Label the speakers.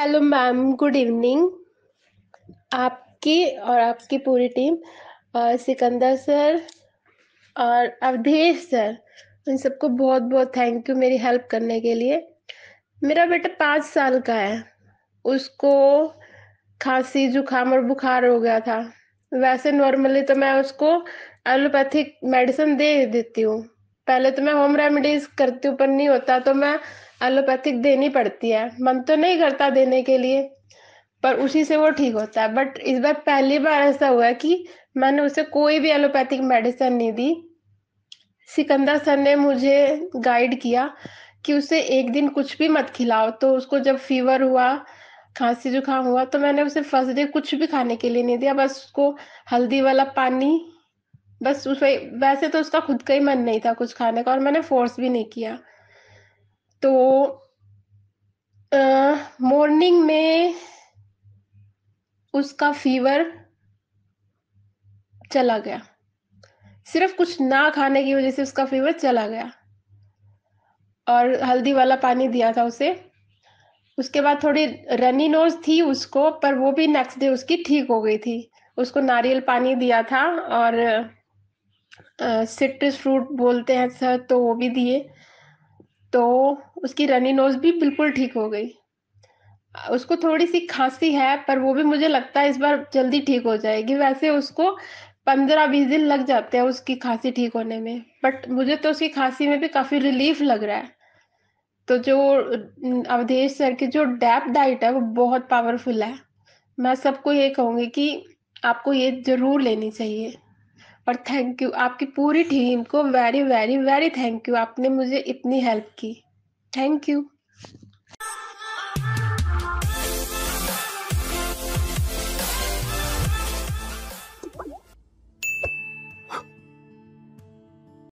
Speaker 1: hello ma'am good evening आपकी और आपकी पूरी टीम और सिकंदर सर और अवधेश सर उन सबको बहुत बहुत थैंक यू मेरी हेल्प करने के लिए मेरा बेटा पाँच साल का है उसको खांसी जुकाम और बुखार हो गया था वैसे नॉर्मली तो मैं उसको एलोपैथिक मेडिसिन दे देती हूँ पहले तो मैं होम रेमेडीज करती हूँ पर नहीं होता तो मैं एलोपैथिक देनी पड़ती है मन तो नहीं करता देने के लिए पर उसी से वो ठीक होता है बट इस बार पहली बार ऐसा हुआ कि मैंने उसे कोई भी एलोपैथिक मेडिसिन नहीं दी सिकंदर सर ने मुझे गाइड किया कि उसे एक दिन कुछ भी मत खिलाओ तो उसको जब फीवर हुआ खांसी जुकाम हुआ तो मैंने उसे फर्स्ट डे कुछ भी खाने के लिए नहीं दिया बस उसको हल्दी वाला पानी बस उस वैसे तो उसका खुद का ही मन नहीं था कुछ खाने का और मैंने फोर्स भी नहीं किया तो मॉर्निंग में उसका फीवर चला गया सिर्फ कुछ ना खाने की वजह से उसका फीवर चला गया और हल्दी वाला पानी दिया था उसे उसके बाद थोड़ी रनी नोज थी उसको पर वो भी नेक्स्ट डे उसकी ठीक हो गई थी उसको नारियल पानी दिया था और सिट्रस फ्रूट बोलते हैं सर तो वो भी दिए तो उसकी रनी नोज भी बिल्कुल ठीक हो गई उसको थोड़ी सी खांसी है पर वो भी मुझे लगता है इस बार जल्दी ठीक हो जाएगी वैसे उसको पंद्रह बीस दिन लग जाते हैं उसकी खांसी ठीक होने में बट मुझे तो उसकी खांसी में भी काफी रिलीफ लग रहा है तो जो अवधेश सर की जो डैप डाइट है वो बहुत पावरफुल है मैं सबको ये कहूँगी कि आपको ये जरूर लेनी चाहिए और थैंक यू आपकी पूरी टीम को very very very thank you आपने मुझे इतनी हेल्प की थैंक यू